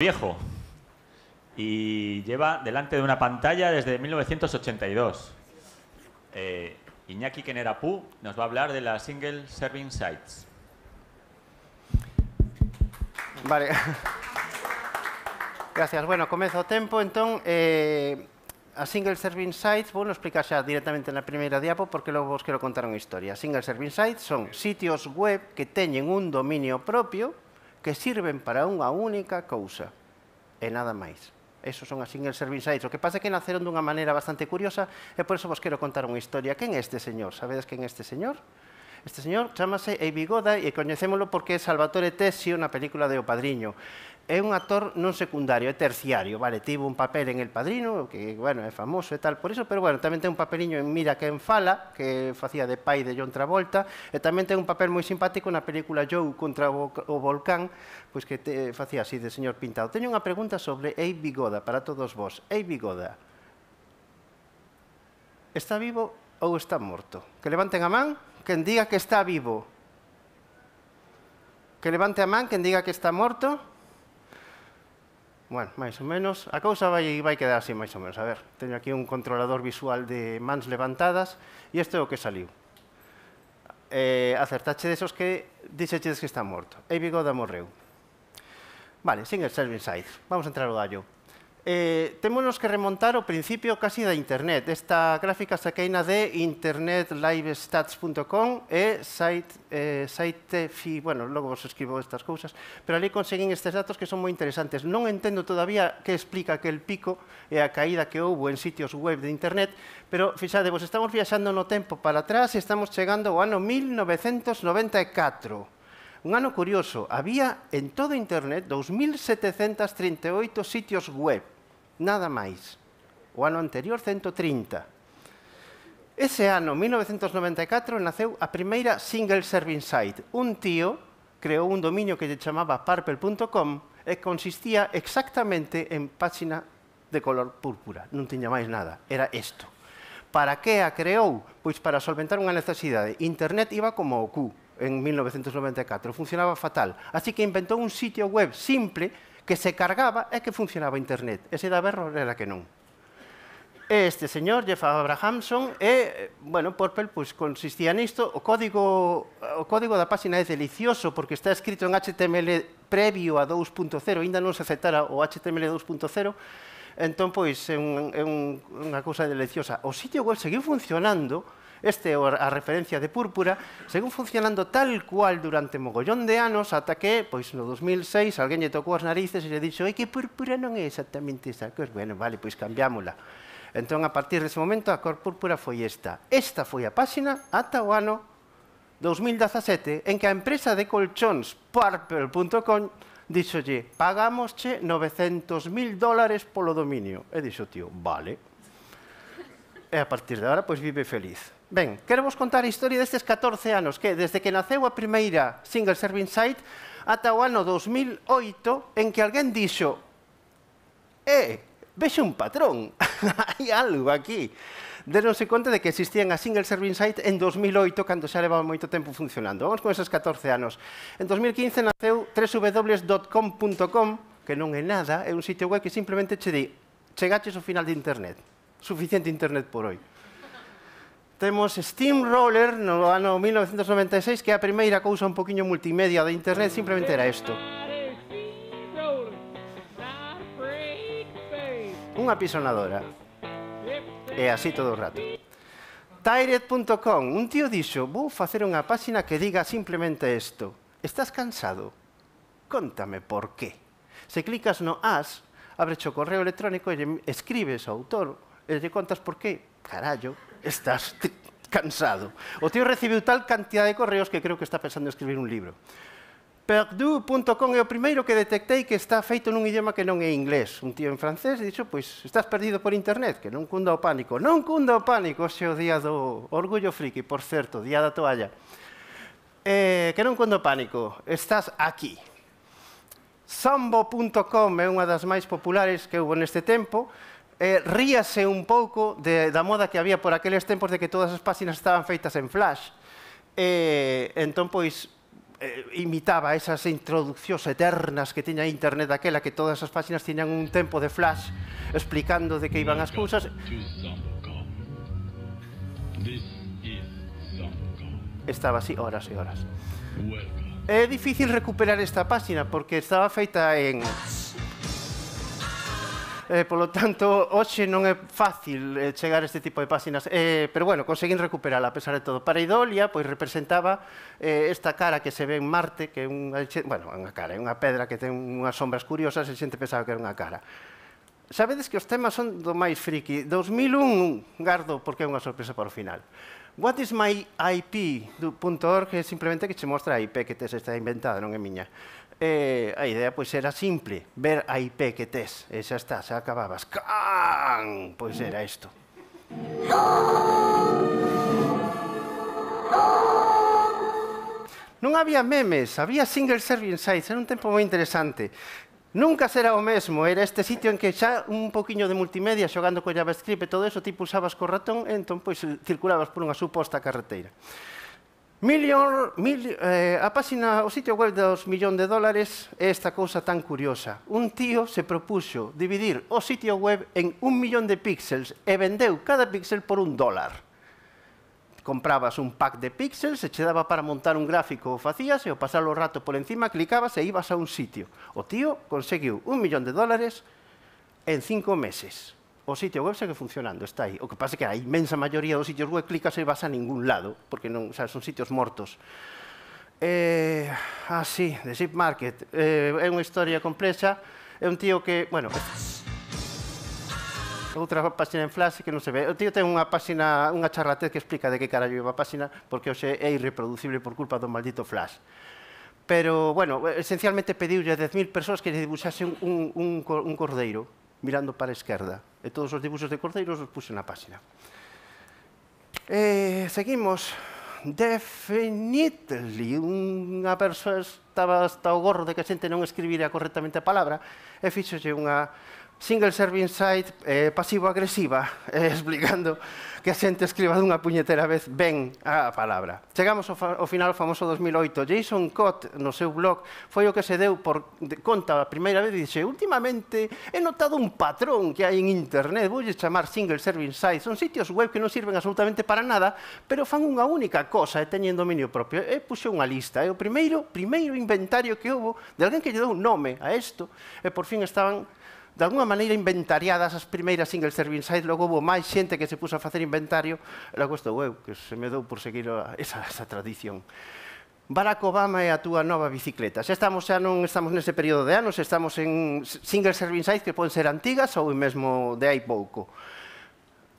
viejo y lleva delante de una pantalla desde 1982. Eh, Iñaki Pu nos va a hablar de las Single Serving Sites. Vale. Gracias. Bueno, comienzo tiempo tempo, Entonces, eh, a Single Serving Sites, bueno, explicar ya directamente la primera diapo porque luego os quiero contar una historia. Single Serving Sites son sitios web que teñen un dominio propio que sirven para unha única cousa, e nada máis. Esos son as single service aids. O que pasa é que naceron dunha maneira bastante curiosa e por eso vos quero contar unha historia. Quen é este señor? Sabedes quen é este señor? Este señor chamase Eibigoda e coñecémolo porque é Salvatore Tessio na película de O Padriño é un actor non secundario, é terciario, vale, tivo un papel en El Padrino, que, bueno, é famoso e tal por iso, pero, bueno, tamén ten un papeliño en Mira que en fala, que facía de pai de John Travolta, e tamén ten un papel moi simpático na película Joe contra o, o volcán, pois que te, facía así de señor pintado. Teño unha pregunta sobre Ei Bigoda para todos vos. Ei Bigoda, está vivo ou está morto? Que levanten a man, quen diga que está vivo. Que levante a man, quen diga que está morto. Bueno, máis ou menos, a cousa vai, vai quedar así máis ou menos. A ver, teño aquí un controlador visual de mans levantadas e isto é o que saliu. Eh, acertaxe desos que dixeches que está morto. E Bigoda morreu. Vale, single serving side. Vamos a entrar o gallo eh, temos que remontar ao principio casi da internet. Esta gráfica saqueina de internetlivestats.com e site, eh, site fi, bueno, logo vos escribo estas cousas, pero ali conseguín estes datos que son moi interesantes. Non entendo todavía que explica que el pico e a caída que houve en sitios web de internet, pero fixade, vos estamos viaxando no tempo para atrás e estamos chegando ao ano 1994. Un ano curioso, había en todo Internet 2.738 sitios web nada máis. O ano anterior, 130. Ese ano, 1994, naceu a primeira single serving site. Un tío creou un dominio que lle chamaba purple.com e consistía exactamente en páxina de color púrpura. Non tiña máis nada, era isto. Para que a creou? Pois para solventar unha necesidade. Internet iba como o cu en 1994, funcionaba fatal. Así que inventou un sitio web simple que se cargaba e que funcionaba internet. Ese da berro era que non. este señor, Jeff Abrahamson, e, bueno, Purple pues, consistía nisto, o código, o código da páxina é delicioso porque está escrito en HTML previo a 2.0, ainda non se aceptara o HTML 2.0, entón, pois, é, un, é un, unha cousa deliciosa. O sitio web seguiu funcionando, este a referencia de púrpura, según funcionando tal cual durante mogollón de anos, ata que, pois no 2006, alguén lle tocou as narices e lle dixo que púrpura non é exactamente esa cor. Bueno, vale, pois cambiámola. Entón, a partir dese momento, a cor púrpura foi esta. Esta foi a páxina ata o ano 2017, en que a empresa de colchóns Purple.com dixolle, pagámosche 900.000 dólares polo dominio. E dixo, tío, vale. E a partir de agora, pois, vive feliz. Ben, quero vos contar a historia destes 14 anos que, desde que naceu a primeira Single Serving Site ata o ano 2008, en que alguén dixo eh, vexe un patrón, hai algo aquí. Deronse conta de que existían a Single Serving Site en 2008, cando xa levaba moito tempo funcionando. Vamos con esos 14 anos. En 2015 naceu www.com.com, que non é nada, é un sitio web que simplemente che di chegaches ao final de internet. Suficiente internet por hoy temos Steamroller no ano 1996, que é a primeira cousa un poquinho multimedia da internet, simplemente era isto. Unha pisonadora. E así todo o rato. Tired.com, un tío dixo, vou facer unha páxina que diga simplemente isto. Estás cansado? Contame por qué. Se clicas no as, abres o correo electrónico e escribes ao autor e lle contas por qué. Carallo, estás cansado. O tío recibiu tal cantidad de correos que creo que está pensando en escribir un libro. Perdu.com é o primeiro que detectei que está feito nun idioma que non é inglés. Un tío en francés dixo, pois, estás perdido por internet, que non cunda o pánico. Non cunda o pánico, xe o día do orgullo friki, por certo, día da toalla. Eh, que non cunda o pánico, estás aquí. Sambo.com é unha das máis populares que houve neste tempo, eh, ríase un pouco de, da moda que había por aqueles tempos de que todas as páxinas estaban feitas en flash. Eh, entón, pois, eh, imitaba esas introduccións eternas que tiña internet daquela, que todas as páxinas tiñan un tempo de flash explicando de que iban as cousas. Estaba así horas e horas. É difícil recuperar esta páxina porque estaba feita en Eh, polo tanto, hoxe non é fácil eh, chegar a este tipo de páxinas. Eh, pero bueno, conseguín recuperala, a pesar de todo. Para Idolia, pois representaba eh, esta cara que se ve en Marte, que é unha, bueno, unha cara, é unha pedra que ten unhas sombras curiosas e xente pensaba que era unha cara. Sabedes que os temas son do máis friki. 2001, gardo, porque é unha sorpresa para o final. What is my IP.org é simplemente que che mostra a IP que tes está inventada, non é miña. Eh, a idea pois era simple, ver a IP que tes, e xa está, xa acababas. Can! Pois era isto. Non había memes, había single serving sites, era un tempo moi interesante. Nunca será o mesmo, era este sitio en que xa un poquinho de multimedia xogando co JavaScript e todo eso, ti pulsabas co ratón, e entón pois circulabas por unha suposta carreteira. Million, mil, eh, a página, o sitio web dos millón de dólares é esta cousa tan curiosa. Un tío se propuxo dividir o sitio web en un millón de píxeles e vendeu cada píxel por un dólar. Comprabas un pack de píxeles, se che daba para montar un gráfico o facías e o pasar o rato por encima clicabas e ibas a un sitio. O tío conseguiu un millón de dólares en cinco meses o sitio web segue funcionando, está aí. O que pasa é que a imensa maioría dos sitios web clicas e vas a ningún lado, porque non, o sea, son sitios mortos. Eh, ah, sí, de Zip Market. Eh, é unha historia complexa. É un tío que, bueno, outra página en flash que non se ve. O tío ten unha páxina, unha charlatez que explica de que carallo iba a páxina, porque hoxe é irreproducible por culpa do maldito flash pero, bueno, esencialmente pediulle a 10.000 persoas que lle dibuixase un, un, un cordeiro mirando para a esquerda. E todos os dibuxos de cordeiros os puse na páxina. E seguimos. Definitely, unha persoa estaba hasta o gorro de que a xente non escribiría correctamente a palabra e fixo unha Single Serving Site eh, pasivo-agresiva, eh, explicando que a xente escriba dunha puñetera vez ben a palabra. Chegamos ao, ao final famoso 2008. Jason Cott, no seu blog, foi o que se deu por de, conta a primeira vez e dixe últimamente he notado un patrón que hai en internet, voulle chamar Single Serving Site. Son sitios web que non sirven absolutamente para nada, pero fan unha única cosa e teñen dominio propio. E puxe unha lista. É o primeiro, primeiro inventario que houve de alguén que lle dou un nome a isto e por fin estaban de alguna maneira inventariadas as primeiras singles serving size, logo houve máis xente que se puso a facer inventario, era logo estou eu, que se me dou por seguir esa, esa tradición. Barack Obama e a túa nova bicicleta. Xa estamos, xa non estamos nese período de anos, estamos en single serving size que poden ser antigas ou mesmo de hai pouco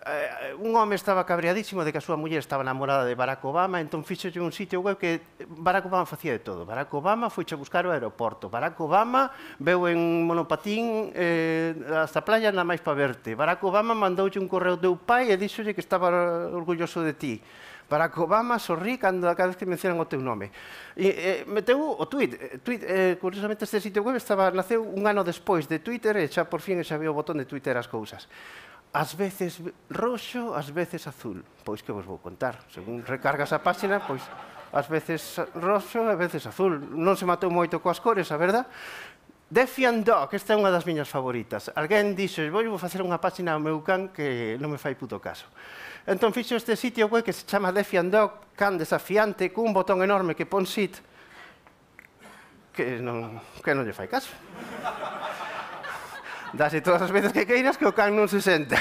eh, un home estaba cabreadísimo de que a súa muller estaba namorada de Barack Obama, entón fixolle un sitio web que Barack Obama facía de todo. Barack Obama foi a buscar o aeroporto. Barack Obama veu en monopatín eh, hasta a playa na máis pa verte. Barack Obama mandoulle un correo do teu pai e díxolle que estaba orgulloso de ti. Barack Obama sorrí cando cada vez que mencionan o teu nome. E, e meteu o tweet. tweet e, curiosamente, este sitio web estaba, naceu un ano despois de Twitter e xa por fin xa había o botón de Twitter as cousas ás veces roxo, ás veces azul. Pois que vos vou contar. Según recargas a páxina, pois ás veces roxo e veces azul. Non se matou moito coas cores, a verdad? Defiant Dog, esta é unha das miñas favoritas. Alguén dixo, vou facer unha páxina ao meu can que non me fai puto caso. Entón fixo este sitio web que se chama Defiant Dog, can desafiante, cun botón enorme que pon sit, que non, que non lle fai caso. Dase todas as veces que queiras que o can non se senta.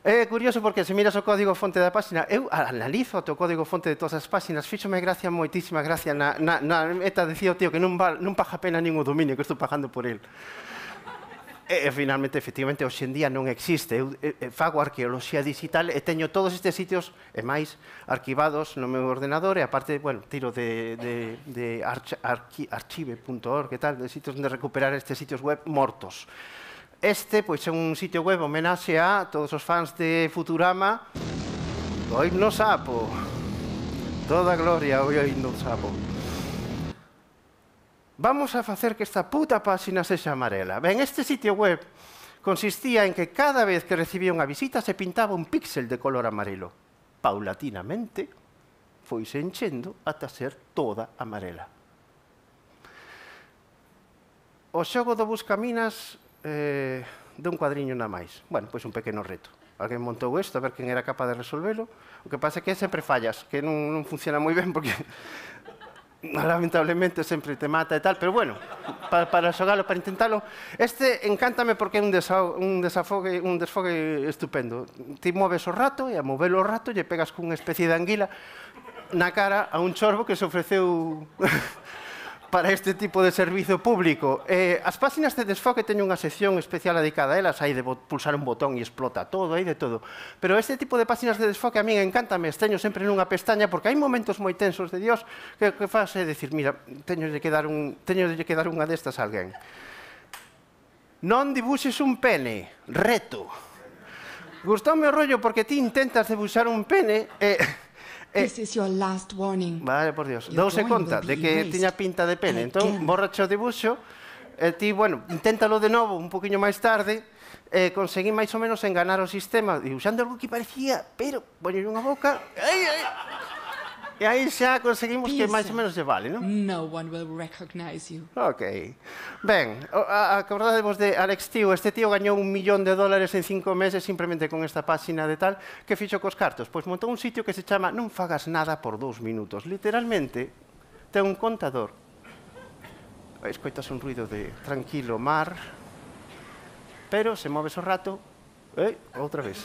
É curioso porque se miras o código fonte da páxina, eu analizo o teu código fonte de todas as páxinas, fíxome gracia, moitísima gracia na, na, na meta, decía o tío que non, val, non paga pena ningún dominio que estou pagando por el. E, e finalmente, efectivamente, hoxe en día non existe. Eu e, fago arqueoloxía digital e teño todos estes sitios e máis arquivados no meu ordenador e aparte, bueno, tiro de, de, de arch, archi, archive.org e tal, de sitios onde recuperar estes sitios web mortos. Este, pois, é un sitio web homenaxe a todos os fans de Futurama do no sapo. Toda gloria ao no sapo vamos a facer que esta puta se xa amarela. Ben, este sitio web consistía en que cada vez que recibía unha visita se pintaba un píxel de color amarelo. Paulatinamente, foi se enchendo ata ser toda amarela. O xogo do Buscaminas eh, dun cuadriño na máis. Bueno, pois un pequeno reto. Alguén montou isto, a ver quen era capaz de resolvelo. O que pasa é que sempre fallas, que non, non funciona moi ben, porque lamentablemente sempre te mata e tal, pero bueno, para, para xogalo, para intentalo. Este encántame porque é un, desa, un desafogue, un desfogue estupendo. Ti moves o rato e a movelo o rato lle pegas cunha especie de anguila na cara a un chorbo que se ofreceu para este tipo de servizo público. Eh, as páxinas de desfoque teñen unha sección especial dedicada a elas, hai de pulsar un botón e explota todo, hai de todo. Pero este tipo de páxinas de desfoque a mí me esteño sempre nunha pestaña, porque hai momentos moi tensos de Dios que, que faz é dicir, mira, teño de quedar un, teño de quedar unha destas a alguén. Non dibuxes un pene, reto. Gustoume o rollo porque ti intentas debuxar un pene e... Eh, Eh, This is your last warning. Vale, por Dios. Dou Douse conta de que tiña pinta de pene. Entón, borracho o dibuxo, e eh, ti, bueno, inténtalo de novo un poquinho máis tarde, e eh, conseguí máis ou menos enganar o sistema, dibuixando algo que parecía, pero, bueno, unha boca... Ai, ai. E aí xa conseguimos Pisa. que máis ou menos se vale, non? No one will recognize you. Ok. Ben, acordadevos de Alex Tío. Este tío gañou un millón de dólares en cinco meses simplemente con esta páxina de tal que fixo cos cartos. Pois montou un sitio que se chama Non fagas nada por dous minutos. Literalmente, ten un contador. Escoitas un ruido de tranquilo mar, pero se moves o rato, eh, outra vez.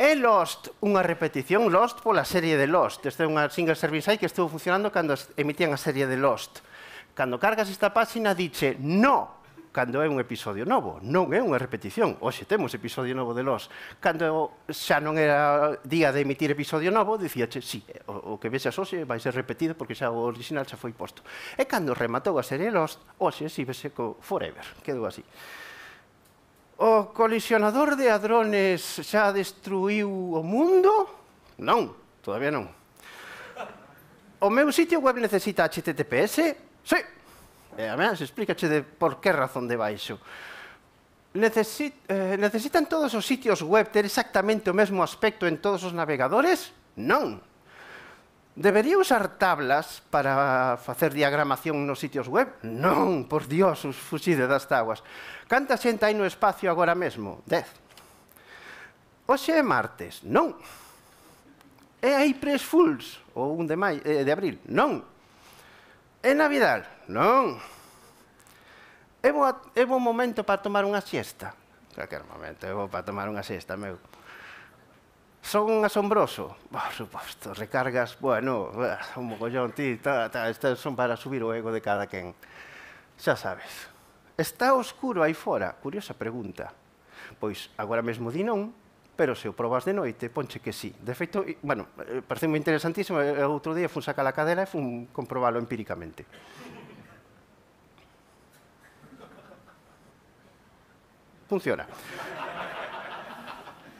É Lost unha repetición Lost pola serie de Lost. Este é unha single service aí que estuvo funcionando cando emitían a serie de Lost. Cando cargas esta páxina diche no cando é un episodio novo, non é unha repetición. Hoxe temos episodio novo de Lost. Cando xa non era día de emitir episodio novo, dicíache, sí, o, o que vexas hoxe vai ser repetido porque xa o original xa foi posto. E cando rematou a serie Lost, hoxe si vese co Forever. Quedou así. O colisionador de hadrones xa destruiu o mundo? Non, todavía non. O meu sitio web necesita HTTPS? Sí. E además, explícache de por que razón de baixo. Necesit, eh, ¿Necesitan todos os sitios web ter exactamente o mesmo aspecto en todos os navegadores? Non. Debería usar tablas para facer diagramación nos sitios web? Non, por dios, os fuxide das taguas. Canta xente hai no espacio agora mesmo? Dez. Oxe é martes? Non. É aí pres fulls? ou un de, mai, eh, de abril? Non. É Navidad? Non. É bo, é bo momento para tomar unha siesta? Calquer momento, é bo para tomar unha siesta, meu. Son asombroso? Por suposto, recargas, bueno, un mogollón, ti, ta, ta, estas son para subir o ego de cada quen. Xa sabes. Está oscuro aí fora? Curiosa pregunta. Pois agora mesmo di non, pero se o probas de noite, ponche que sí. De feito, bueno, eh, parece moi interesantísimo, eh, outro día fun sacar a cadela e fun comprobalo empíricamente. Funciona.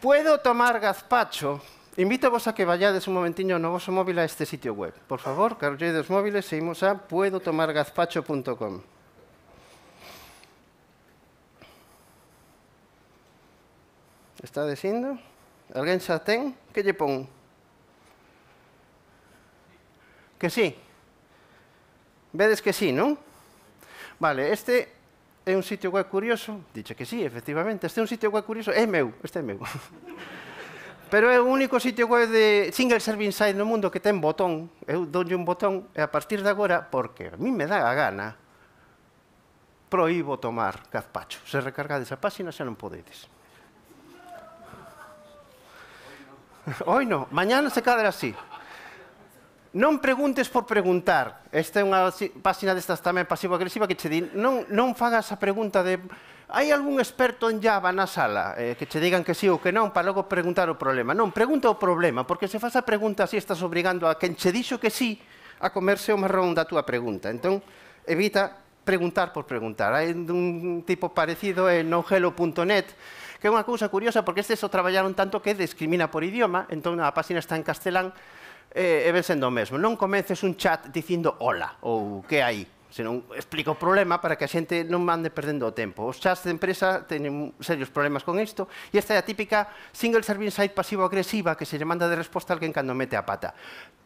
puedo tomar gazpacho, invito vos a que vayáis un momentiño no móvil a este sitio web. Por favor, carolledes móviles seguimos a puedo Está diciendo? ¿Alguien se ten? Que lle pon? Que sí? Vedes que sí, ¿no? Vale, este É un sitio que é curioso? Dixe que sí, efectivamente. Este é un sitio que é curioso? É meu, este é meu. Pero é o único sitio web de single serve inside no mundo que ten botón. Eu donlle un botón e a partir de agora, porque a mí me dá a gana, proíbo tomar gazpacho. Se recargades a páxina xa non podedes. Hoy no, mañana se cadra así. Non preguntes por preguntar. Esta é unha páxina destas tamén pasivo-agresiva que che di non, non fagas a pregunta de hai algún experto en Java na sala eh, que che digan que sí ou que non para logo preguntar o problema. Non, pregunta o problema, porque se faz a pregunta así estás obrigando a quen che dixo que sí a comerse o marrón da túa pregunta. Entón, evita preguntar por preguntar. Hai un tipo parecido en nongelo.net que é unha cousa curiosa porque estes o traballaron tanto que discrimina por idioma, entón a páxina está en castelán, eh, e ven sendo o mesmo. Non comeces un chat dicindo hola ou que hai, senón explica o problema para que a xente non mande perdendo o tempo. Os chats de empresa teñen serios problemas con isto e esta é a típica single serving site pasivo-agresiva que se lle manda de resposta a alguén cando mete a pata.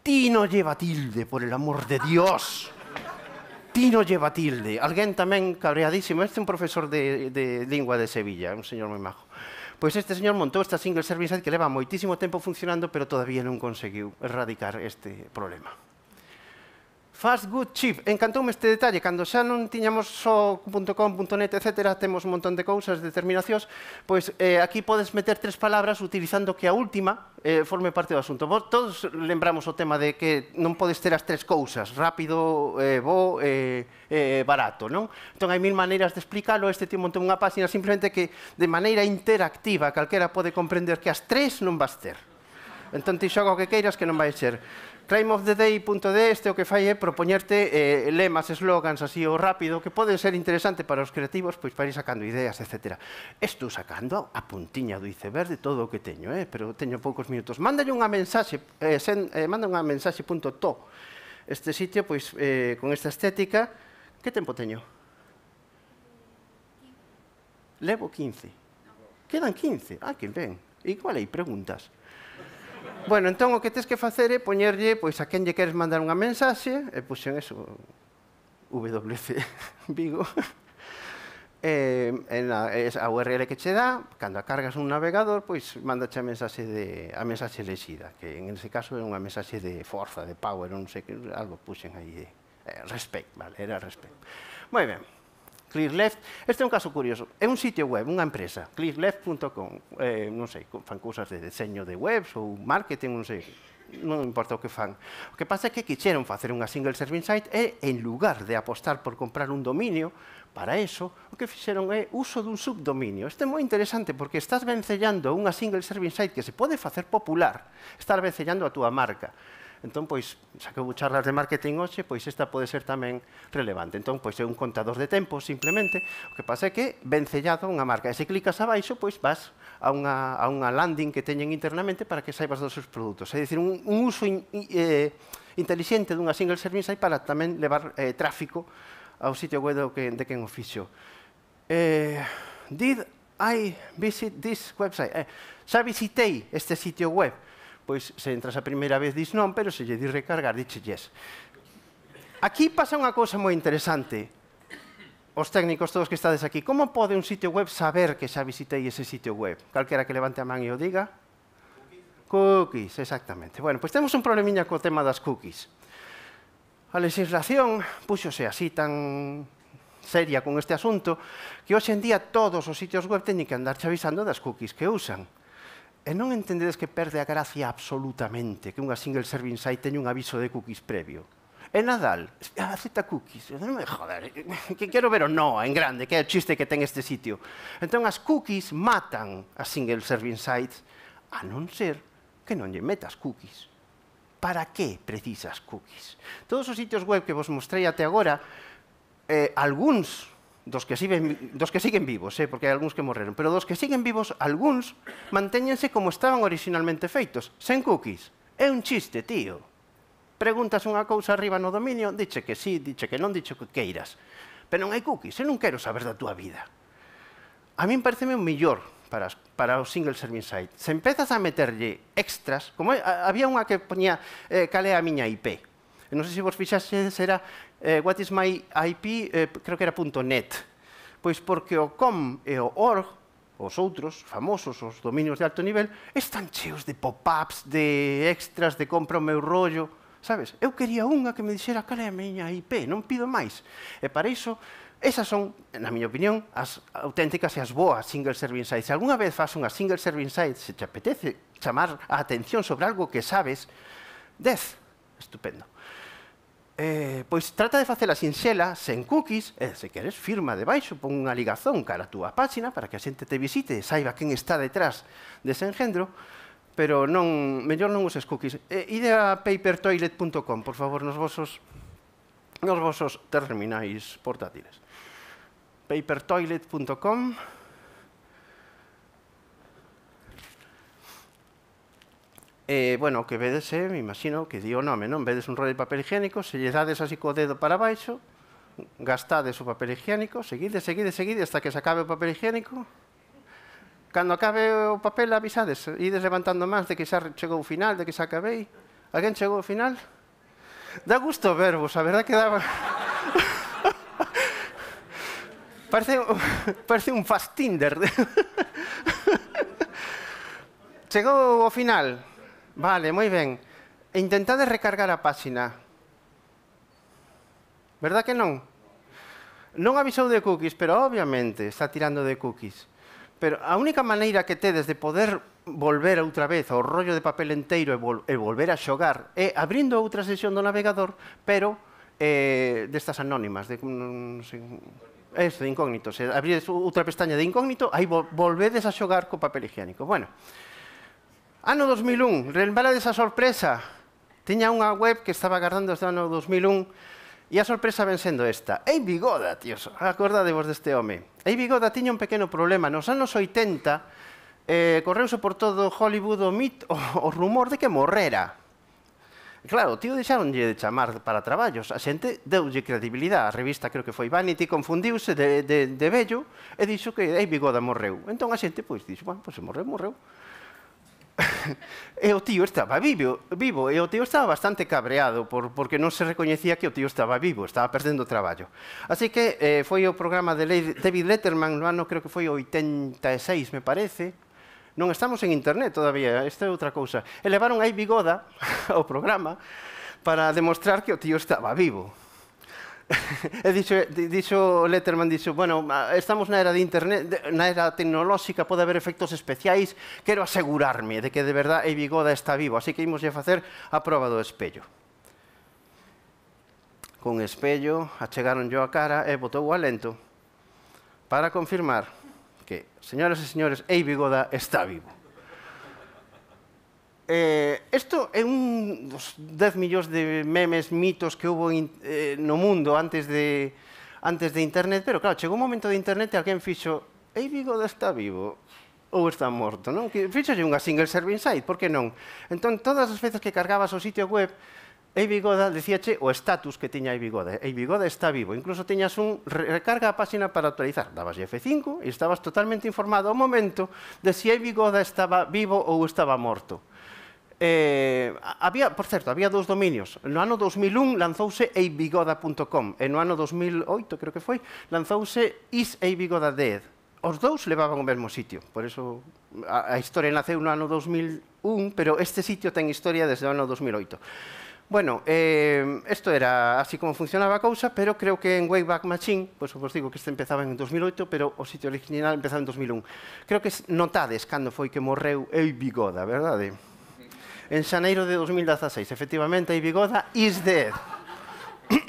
Ti no lleva tilde, por el amor de Dios. Ti no lleva tilde. Alguén tamén cabreadísimo. Este é un profesor de, de lingua de Sevilla, un señor moi majo. Pois este señor montou esta single service que leva moitísimo tempo funcionando, pero todavía non conseguiu erradicar este problema. Fast Good Chip. Encantoume este detalle. Cando xa non tiñamos só .com, .net, etc., temos un montón de cousas, determinacións, pois eh, aquí podes meter tres palabras utilizando que a última eh, forme parte do asunto. Vos todos lembramos o tema de que non podes ter as tres cousas, rápido, eh, bo, eh, eh, barato, non? Entón, hai mil maneiras de explicarlo. Este tío montou unha página simplemente que, de maneira interactiva, calquera pode comprender que as tres non vas ter. Entón, ti xogo o que queiras que non vai ser of the de este o que fai é propoñerte eh, lemas, slogans así o rápido que poden ser interesante para os creativos pois para ir sacando ideas, etc. Estou sacando a puntiña do iceberg de todo o que teño, eh, pero teño poucos minutos. Mándalle unha mensaxe, eh, sen, eh, manda unha mensaxe.to este sitio pois eh, con esta estética. Que tempo teño? Levo 15. Quedan 15. Ah, que ben. Igual hai preguntas. Bueno, entón o que tens que facer é poñerlle pois a quen lle queres mandar unha mensaxe, e puxen eso, WC Vigo, eh, en a, a URL que che dá, cando a cargas un navegador, pois mandache a mensaxe de a mensaxe lexida, que en ese caso é unha mensaxe de forza, de power, non sei que algo puxen aí, eh, respect, vale, era respect. Moi ben. ClearLeft. Este é un caso curioso. É un sitio web, unha empresa, clearleft.com. Eh, non sei, fan cousas de deseño de webs ou marketing, non sei non importa o que fan. O que pasa é que quixeron facer unha single serving site e, en lugar de apostar por comprar un dominio, para eso, o que fixeron é uso dun subdominio. Este é moi interesante porque estás vencellando unha single serving site que se pode facer popular, estás vencellando a túa marca. Entón, pois, xa que vou charlas de marketing hoxe, pois esta pode ser tamén relevante. Entón, pois é un contador de tempo, simplemente. O que pasa é que sellado unha marca. E se clicas abaixo, pois vas a unha, a unha landing que teñen internamente para que saibas dos seus produtos. É dicir, un, un uso in, in, eh, inteligente dunha single service hai para tamén levar eh, tráfico ao sitio web do que, de quen o fixo. Eh, did I visit this website? Eh, xa visitei este sitio web pois se entras a primeira vez dis non, pero se lle dis recargar, dixe yes. Aquí pasa unha cousa moi interesante. Os técnicos todos que estades aquí, como pode un sitio web saber que xa visitei ese sitio web? Calquera que levante a man e o diga? Cookies, cookies exactamente. Bueno, pois temos un problemiña co tema das cookies. A legislación puxose así tan seria con este asunto que hoxe en día todos os sitios web teñen que andar avisando das cookies que usan. E non entendedes que perde a gracia absolutamente que unha single serving site teña un aviso de cookies previo. E Nadal, ah, acepta cookies. Non me eh, joder, eh, que quero ver o no en grande, que é o chiste que ten este sitio. Entón as cookies matan a single serving sites, a non ser que non lle metas cookies. Para que precisas cookies? Todos os sitios web que vos mostrei até agora, eh, algúns dos que, siguen, dos que siguen vivos, eh, porque hai algúns que morreron, pero dos que siguen vivos, algúns mantéñense como estaban originalmente feitos, sen cookies. É un chiste, tío. Preguntas unha cousa arriba no dominio, diche que sí, diche que non, diche que queiras. Pero non hai cookies, eu non quero saber da túa vida. A min pareceme o millor para, para o single serving site. Se empezas a meterlle extras, como había unha que poñía eh, cal é a miña IP, E non sei se vos fixaxedes, era eh, what is my IP, eh, creo que era .net. Pois porque o com e eh, o org os outros, famosos, os dominios de alto nivel, están cheos de pop-ups, de extras, de compra o meu rollo, sabes? Eu quería unha que me dixera cal é a miña IP, non pido máis. E para iso, esas son, na miña opinión, as auténticas e as boas single serving sites. Se algunha vez fas unha single serving site, se te apetece chamar a atención sobre algo que sabes, 10, estupendo. Eh, pois trata de facela sinxela, sen cookies, e, se queres, firma debaixo, pon unha ligazón cara a túa páxina para que a xente te visite e saiba quen está detrás dese engendro, pero non, mellor non uses cookies. Eh, ide a papertoilet.com, por favor, nos vosos, nos vosos terminais portátiles. papertoilet.com E, eh, bueno, o que vedes é, eh, me imagino, que di o nome, non? Vedes un rollo de papel higiénico, se lle dades así co dedo para baixo, gastades o papel higiénico, seguide, seguide, seguide, hasta que se acabe o papel higiénico. Cando acabe o papel, avisades, ides levantando máis de que xa chegou o final, de que xa acabei. Alguén chegou ao final? Da gusto verbos, a verdad que daba... parece, parece un fast Tinder. Chegou ao final. Vale, moi ben. Intentade recargar a páxina. Verdad que non? Non avisou de cookies, pero obviamente está tirando de cookies. Pero a única maneira que tedes de poder volver outra vez ao rollo de papel enteiro e, vol e volver a xogar é abrindo outra sesión do navegador, pero eh, destas anónimas, de, mm, non sei, esto, de incógnito. Se abrides outra pestaña de incógnito, aí volvedes a xogar co papel higiénico. Bueno, Ano 2001, relembrar esa sorpresa. Tiña unha web que estaba agarrando este o ano 2001 e a sorpresa ven sendo esta. Ei Bigoda, tíos, acordadevos deste home. Ei Bigoda tiña un pequeno problema. Nos anos 80 eh, correuse por todo Hollywood o, mit, o, o rumor de que morrera. Claro, o tío deixaronlle de chamar para traballos. A xente deulle credibilidade. A revista, creo que foi Vanity, confundiuse de, de, de vello e dixo que Ei Bigoda morreu. Entón a xente, pois, dixo, bueno, pois se morreu, morreu. e o tío estaba vivo, vivo e o tío estaba bastante cabreado por, porque non se recoñecía que o tío estaba vivo, estaba perdendo o traballo. Así que eh, foi o programa de David Letterman no ano, creo que foi 86, me parece, Non estamos en internet todavía, esta é outra cousa. Elevaron levaron aí bigoda ao programa para demostrar que o tío estaba vivo. e dixo, dixo Letterman, dixo, bueno, estamos na era de internet, na era tecnolóxica, pode haber efectos especiais, quero asegurarme de que de verdad Eivigoda está vivo, así que imos a facer a prova do espello. Con espello, achegaron yo a cara e botou o alento para confirmar que, señoras e señores, Eivigoda está vivo. Eh, esto é un dos 10 millóns de memes, mitos que houve in, eh, no mundo antes de, antes de internet, pero claro, chegou un momento de internet e alguén fixo Ei, Vigo está vivo ou está morto, non? Que fixolle unha single serving site, por que non? Entón, todas as veces que cargabas o sitio web, Ei Bigoda dicíache o status que tiña Ei Bigoda. Ei Bigoda está vivo. Incluso tiñas un recarga a páxina para actualizar. Dabas F5 e estabas totalmente informado ao momento de se si Ei Bigoda estaba vivo ou estaba morto. Eh, había, por certo, había dous dominios. No ano 2001 lanzouse eibigoda.com e no ano 2008, creo que foi, lanzouse iseibigoda.dead. Os dous levaban o mesmo sitio, por eso a, a historia naceu no ano 2001, pero este sitio ten historia desde o ano 2008. Bueno, eh, esto era así como funcionaba a cousa, pero creo que en Wayback Machine, pois pues, vos digo que este empezaba en 2008, pero o sitio original empezaba en 2001. Creo que notades cando foi que morreu Eibigoda, Bigoda, verdade? en xaneiro de 2016. Efectivamente, aí bigoda is dead.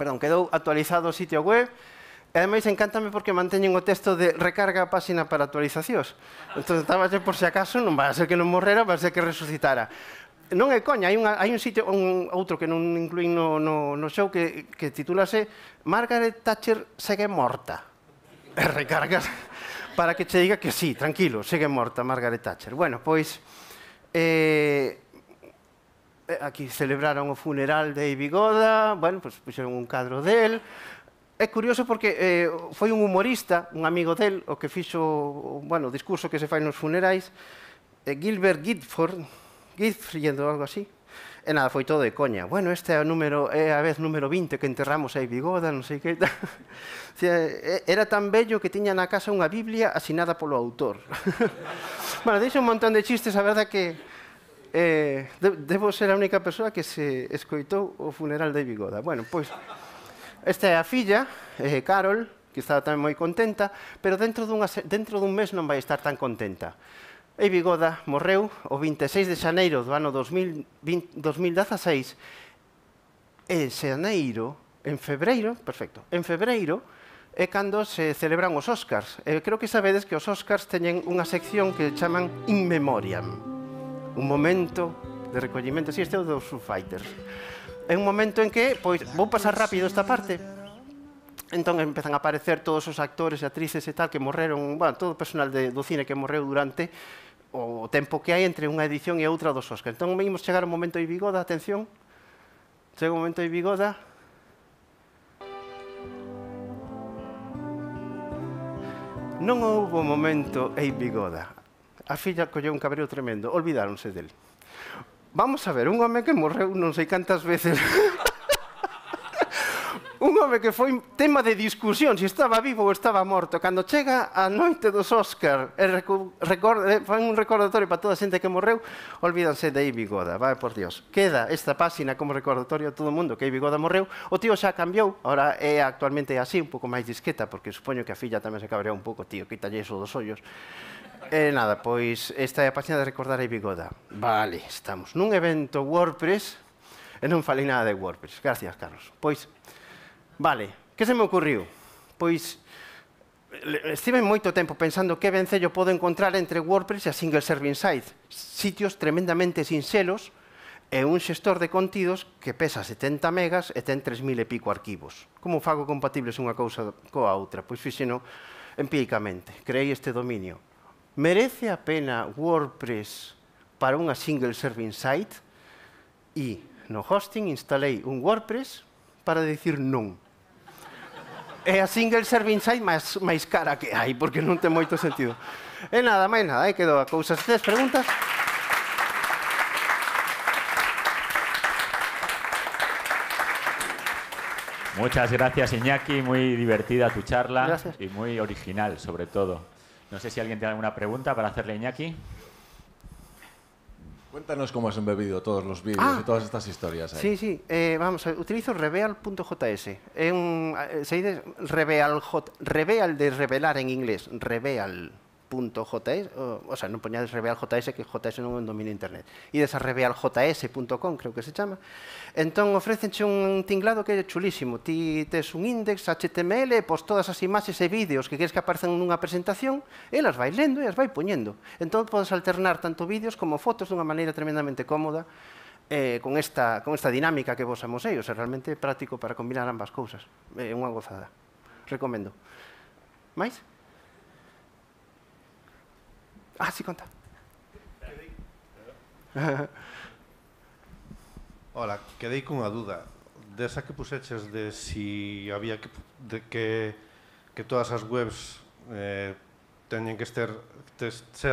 Perdón, quedou actualizado o sitio web. E ademais encántame porque manteñen o texto de recarga a páxina para actualizacións. Entón, estaba por se acaso, non vai a ser que non morrera, vai a ser que resucitara non é coña, hai, unha, hai un sitio, un outro que non incluín no, no, no show que, que titulase Margaret Thatcher segue morta. E recargas para que che diga que sí, tranquilo, segue morta Margaret Thatcher. Bueno, pois... Eh, eh, aquí celebraron o funeral de Ibigoda, bueno, pues puxeron un cadro del. É curioso porque eh, foi un humorista, un amigo del, o que fixo, bueno, o discurso que se fai nos funerais, eh, Gilbert Gifford, Gifford, algo así, E nada, foi todo de coña. Bueno, este é o número, é a vez número 20 que enterramos aí Bigoda, non sei que... Era tan bello que tiña na casa unha Biblia asinada polo autor. bueno, deixo un montón de chistes, a verdad que eh, debo ser a única persoa que se escoitou o funeral de Bigoda. Bueno, pois, esta é a filla, eh, Carol, que estaba tamén moi contenta, pero dentro, dunha, dentro dun mes non vai estar tan contenta E Vigoda morreu o 26 de xaneiro do ano 2016 e xaneiro, en febreiro, perfecto, en febreiro é cando se celebran os Óscars. E creo que sabedes que os Óscars teñen unha sección que chaman In Memoriam. Un momento de recollimento, si, sí, este é o dos Foo Fighters. É un momento en que, pois, vou pasar rápido esta parte, Entón empezan a aparecer todos os actores e actrices e tal que morreron, bueno, todo o personal de, do cine que morreu durante o tempo que hai entre unha edición e outra dos Oscars. Entón, imos chegar un momento de Bigoda, atención. Chega o momento de Bigoda. Non houbo momento ei bigoda. A filla colleu un cabreo tremendo, olvidáronse del. Vamos a ver, un home que morreu non sei cantas veces sobre que foi tema de discusión se estaba vivo ou estaba morto. Cando chega a noite dos Óscar e fan un recordatorio para toda a xente que morreu, olvídanse de Ibi Goda, vai por Dios. Queda esta páxina como recordatorio a todo o mundo que Ibi Goda morreu. O tío xa cambiou, ahora é actualmente así, un pouco máis disqueta, porque supoño que a filla tamén se cabrea un pouco, tío, quítalle iso dos ollos. E nada, pois esta é a páxina de recordar a Ibi Goda. Vale, estamos nun evento WordPress, e non falei nada de WordPress. Gracias, Carlos. Pois, Vale, que se me ocurriu? Pois estive moito tempo pensando que vencello podo encontrar entre WordPress e a Single Serving Site. sitios tremendamente sinxelos e eh, un xestor de contidos que pesa 70 megas e ten 3.000 e pico arquivos. Como fago compatibles unha cousa coa outra? Pois fixeno empíricamente, creei este dominio. Merece a pena WordPress para unha Single Serving Site? E no hosting instalei un WordPress para dicir non Eh, a single serving inside más cara que hay, porque no ten moito sentido. E nada, máis nada, aí a cousa tres preguntas. Muchas gracias Iñaki, muy divertida tu charla y muy original sobre todo. No sé si alguien tiene alguna pregunta para hacerle a Iñaki. Cuéntanos cómo has embebido todos los vídeos ah. y todas estas historias. Sí, sí. Eh, vamos, utilizo reveal.js. Eh, se dice reveal, reveal de revelar en inglés. Reveal. .js, o, o sea, non poñades Reveal que JS non é un dominio internet. Ides a revealjs.com, creo que se chama. Entón ofrecenche un tinglado que é chulísimo. Ti tes un index HTML, pois todas as imaxes e vídeos que queres que aparezan nunha presentación, elas vai lendo e as vai poñendo. Entón podes alternar tanto vídeos como fotos dunha maneira tremendamente cómoda eh, con, esta, con esta dinámica que vos amosei. O sea, realmente práctico para combinar ambas cousas. Eh, é eh, unha gozada. Recomendo. Mais? Ah, sí, conta. Hola, quedei cunha duda. Desa que puseches de si había que, de que, que todas as webs eh, teñen que ester, ter, ser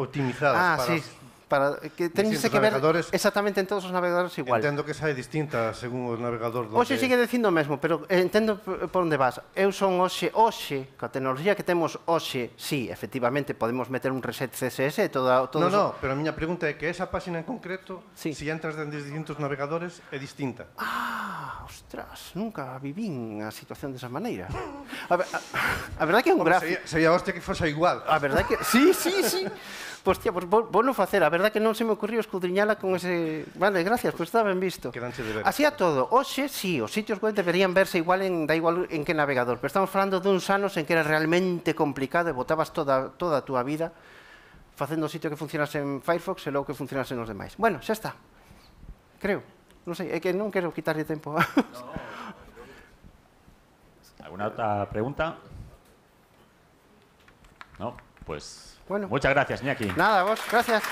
optimizadas ah, para sí para que tense que ver exactamente en todos os navegadores igual. Entendo que sae distinta según o navegador do Hoxe sigue dicindo o mesmo, pero eh, entendo eh, por onde vas. Eu son hoxe, hoxe, coa tecnoloxía que temos hoxe, sí, efectivamente podemos meter un reset CSS toda todo No, no, eso. pero a miña pregunta é que esa páxina en concreto, sí. se si entras en distintos navegadores é distinta. Ah, ostras, nunca vivín a situación desa maneira. A, ver, a, a verdade que é un gráfico... Sería, sería hostia que fosa igual. A verdade que... Sí, sí, sí. Pois, tía, pois, vou, non facer. A verdade que non se me ocurriu escudriñala con ese... Vale, gracias, pois está ben visto. Así a todo. Oxe, sí, os sitios web deberían verse igual en, da igual en que navegador. Pero estamos falando duns anos en que era realmente complicado e botabas toda, toda a túa vida facendo o sitio que funcionase en Firefox e logo que funcionase nos demais. Bueno, xa está. Creo. No sé, es que no quiero quitarle tiempo. ¿Alguna otra pregunta? No, pues bueno. muchas gracias, Niaki. Nada, vos, gracias.